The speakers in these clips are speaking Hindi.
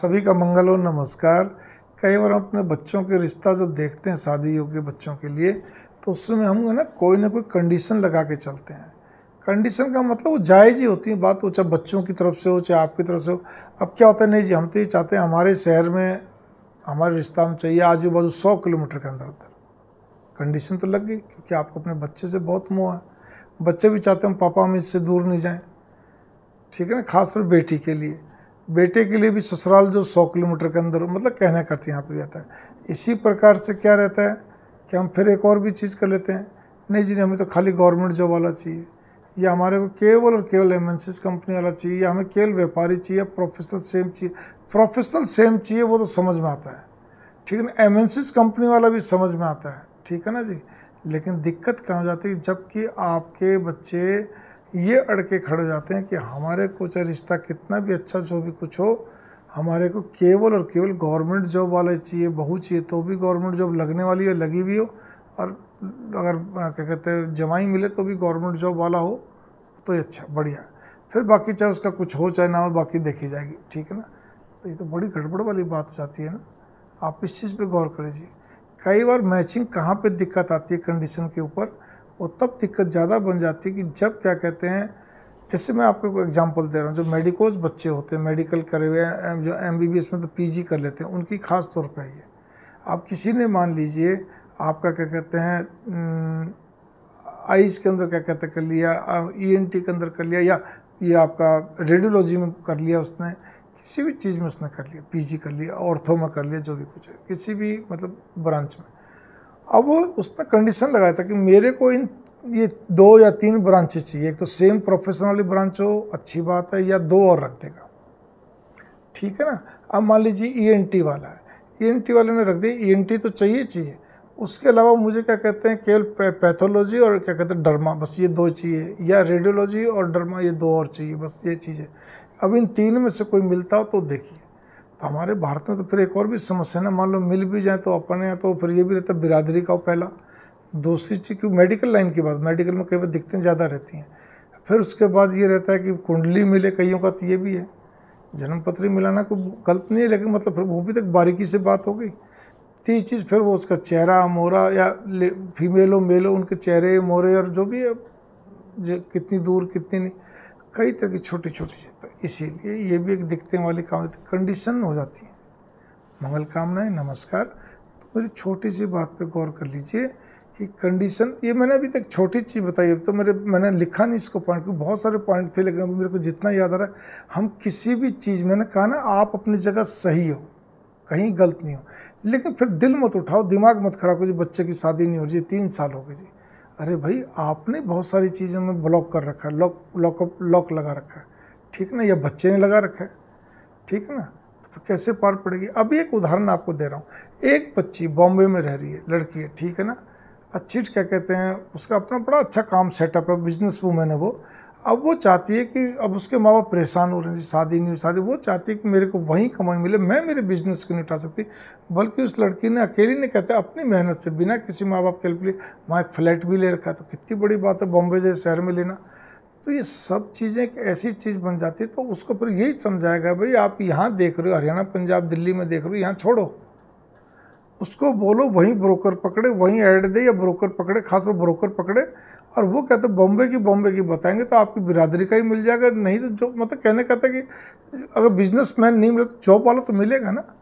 सभी का मंगल और नमस्कार कई बार हम अपने बच्चों के रिश्ता जब देखते हैं शादी योग्य बच्चों के लिए तो उस समय हम ना कोई ना कोई कंडीशन लगा के चलते हैं कंडीशन का मतलब वो जायज़ ही होती है बात वो चाहे बच्चों की तरफ से हो चाहे आपकी तरफ से हो अब क्या होता है नहीं जी हम तो ये चाहते हैं हमारे शहर में हमारे रिश्ता में चाहिए आजू बाजू सौ किलोमीटर के अंदर अंदर कंडीशन तो लग गई क्योंकि आपको अपने बच्चे से बहुत मोह है बच्चे भी चाहते हैं पापा हम इससे दूर नहीं जाएँ ठीक है ना खासकर बेटी के लिए बेटे के लिए भी ससुराल जो सौ किलोमीटर के अंदर मतलब कहने करते यहाँ पर जाता है इसी प्रकार से क्या रहता है कि हम फिर एक और भी चीज़ कर लेते हैं नहीं जी हमें तो खाली गवर्नमेंट जॉब वाला चाहिए या हमारे को केवल और केवल एम कंपनी वाला चाहिए या हमें केवल व्यापारी चाहिए प्रोफेशनल सेम चाहिए प्रोफेशनल सेम चाहिए वो तो समझ में आता है ठीक है ना एम कंपनी वाला भी समझ में आता है ठीक है ना जी लेकिन दिक्कत कहाँ हो जाती है जबकि आपके बच्चे ये अड़के खड़े जाते हैं कि हमारे को चाहे रिश्ता कितना भी अच्छा जो भी कुछ हो हमारे को केवल और केवल गवर्नमेंट जॉब वाले चाहिए बहू चाहिए तो भी गवर्नमेंट जॉब लगने वाली हो लगी भी हो और अगर क्या कहते हैं जमाई मिले तो भी गवर्नमेंट जॉब वाला हो तो ये अच्छा बढ़िया फिर बाकी चाहे उसका कुछ हो चाहे ना हो बाकी देखी जाएगी ठीक है ना तो ये तो बड़ी गड़बड़ वाली बात हो जाती है ना आप इस चीज़ पर गौर करीजिए कई बार मैचिंग कहाँ पर दिक्कत आती है कंडीशन के ऊपर वो तब दिक्कत ज़्यादा बन जाती है कि जब क्या कहते हैं जैसे मैं आपको एक एग्जांपल दे रहा हूँ जो मेडिकोज बच्चे होते हैं मेडिकल करे हुए जो एम में तो पी कर लेते हैं उनकी ख़ास तौर पर ये आप किसी ने मान लीजिए आपका क्या कहते हैं आईज के अंदर क्या कहते कर लिया टी e के अंदर कर लिया या ये आपका रेडियोलॉजी में कर लिया उसने किसी भी चीज़ में उसने कर लिया पीजी कर लिया ऑर्थो में कर लिया जो भी कुछ है किसी भी मतलब ब्रांच में अब वो उसने कंडीशन लगाया था कि मेरे को इन ये दो या तीन ब्रांचेस चाहिए एक तो सेम प्रोफेशन वाली ब्रांच हो अच्छी बात है या दो और रख देगा ठीक है ना अब मान लीजिए ई e वाला है ई e वाले ने रख दिया ई e तो चाहिए चाहिए उसके अलावा मुझे क्या कहते हैं केवल पैथोलॉजी और क्या कहते हैं डर्मा बस ये दो चाहिए या रेडियोलॉजी और डर्मा ये दो और चाहिए बस ये चीज़ें अब इन तीन में से कोई मिलता हो तो देखिए तो हमारे भारत में तो फिर एक और भी समस्या ना मान लो मिल भी जाए तो अपने या तो फिर ये भी रहता बिरादरी का पहला दूसरी चीज़ क्यों मेडिकल लाइन की बात मेडिकल में कई बार दिक्कतें ज़्यादा रहती हैं फिर उसके बाद ये रहता है कि कुंडली मिले कईयों का तो ये भी है जन्मपत्री मिलाना कोई गलत नहीं है लेकिन मतलब फिर वो भी तक तो बारीकी से बात हो गई तीन चीज़ फिर वो उसका चेहरा मोरा या फीमेल हो मेल हो उनके चेहरे मोरे और जो भी है जो कितनी दूर कितनी नहीं कई तरह की छोटी छोटी तो इसीलिए ये भी एक दिखते वाली काम कंडीशन तो हो जाती है मंगल कामनाएं नमस्कार तो मेरी छोटी सी बात पे गौर कर लीजिए कि कंडीशन ये मैंने अभी तक छोटी चीज़ बताई अब तो मेरे मैंने लिखा नहीं इसको पॉइंट क्योंकि बहुत सारे पॉइंट थे लेकिन अभी मेरे को जितना याद आ रहा है हम किसी भी चीज़ मैंने कहा ना आप अपनी जगह सही हो कहीं गलत नहीं हो लेकिन फिर दिल मत उठाओ दिमाग मत खराब करो जी बच्चे की शादी नहीं हो रही तीन साल हो गए जी अरे भाई आपने बहुत सारी चीज़ों में ब्लॉक कर रखा है लॉक लॉकअप लॉक लगा रखा है ठीक ना या बच्चे ने लगा रखा है ठीक है ना तो फिर कैसे पार पड़ेगी अब एक उदाहरण आपको दे रहा हूँ एक बच्ची बॉम्बे में रह रही है लड़की है ठीक है ना अच्छी क्या कहते हैं उसका अपना बड़ा अच्छा काम सेटअप है बिजनेस वूमेन है वो अब वो चाहती है कि अब उसके माँ बाप परेशान हो रहे हैं शादी नहीं शादी वो चाहती है कि मेरे को वहीं कमाई मिले मैं मेरे बिजनेस को नहीं उठा सकती बल्कि उस लड़की ने अकेली ने कहते अपनी मेहनत से बिना किसी माँ बाप के हेल्प लिए वहाँ एक फ्लैट भी ले रखा है तो कितनी बड़ी बात है बॉम्बे जैसे शहर में लेना तो ये सब चीज़ें एक ऐसी चीज़ बन जाती है तो उसको फिर यही समझाया गया भाई आप यहाँ देख रहे हो हरियाणा पंजाब दिल्ली में देख रहे हो यहाँ छोड़ो उसको बोलो वहीं ब्रोकर पकड़े वहीं ऐड दे या ब्रोकर पकड़े खासकर ब्रोकर पकड़े और वो कहते बॉम्बे की बॉम्बे की बताएंगे तो आपकी बिरादरी का ही मिल जाएगा नहीं तो जो मतलब कहने कहते कि अगर बिजनेसमैन नहीं मिला तो जॉब वाला तो मिलेगा ना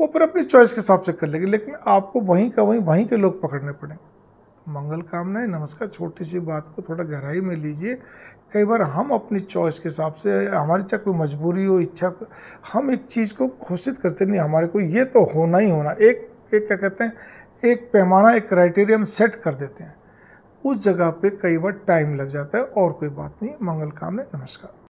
वो फिर अपनी चॉइस के हिसाब से कर लेगी लेकिन आपको वहीं का वहीं वहीं के लोग पकड़ने पड़ेंगे मंगल कामना है नमस्कार छोटी सी बात को थोड़ा गहराई में लीजिए कई बार हम अपनी चॉइस के हिसाब से हमारी चाहे कोई मजबूरी हो इच्छा हम एक चीज़ को घोषित करते नहीं हमारे को ये तो होना ही होना एक एक क्या कहते हैं एक पैमाना एक क्राइटेरिया हम सेट कर देते हैं उस जगह पे कई बार टाइम लग जाता है और कोई बात नहीं मंगल काम नमस्कार